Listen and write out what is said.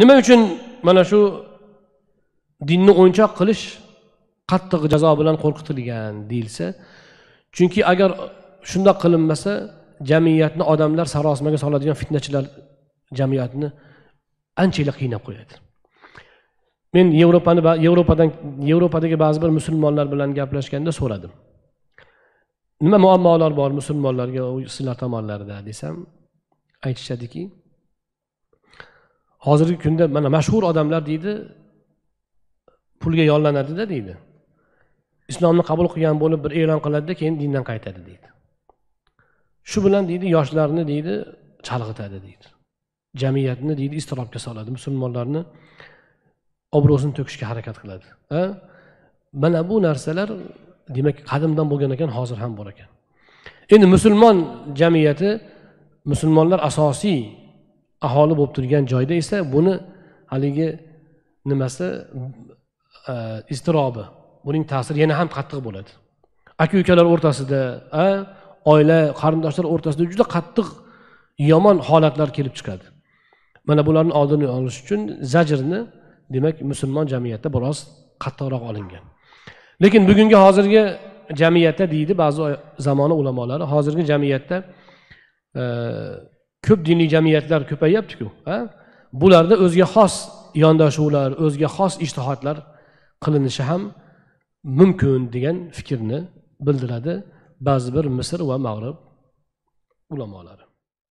nima uchun mana shu dinni o'yinchoq qilish qattiq jazo bilan qo'rqitilgan deyilsa chunki agar shundoq qilinmasa jamiyatni odamlar sarosimaga soladigan fitnachilar jamiyatni anchagina qiynab qo'yadi men yevropani yevropadan yevropadagi ba'zi bir musulmonlar bilan gaplashganda so'radim nima muammolar bor musulmonlarga sizlar tomonlarda desam aytishadiki hozirgi kunda mana mashhur odamlar deydi pulga yollanadida deydi islomni qabul qilgan bo'lib bir e'lon qiladida keyin dindan qaytadi deydi shu bilan deydi yoshlarni deydi chalg'itadi deydi jamiyatni deydi iztirobga soladi musulmonlarni obro'sini to'kishga harakat qiladi mana bu narsalar demak qadimdan bo'lgan ekan hozir ham bor ekan endi musulmon jamiyati musulmonlar asosiy aholi bo'lib turgan joyda esa buni haligi nimasi e, iztirobi buning ta'siri yana ham qattiq bo'ladi aka ukalar o'rtasida oila qarindoshlar o'rtasida juda qattiq yomon holatlar kelib chiqadi mana bularni oldini olish uchun zajrni demak musulmon jamiyatda biroz qattiqroq olingan lekin bugungi hozirgi jamiyatda deydi ba'zi zamona ulamolari hozirgi jamiyatda e, ko'p diniy jamiyatlar ko'payyaptiku bularda o'ziga xos yondashuvlar o'ziga xos ishtihodlar qilinishi ham mumkin degan fikrni bildiradi ba'zi bir misr va mag'rib ulamolari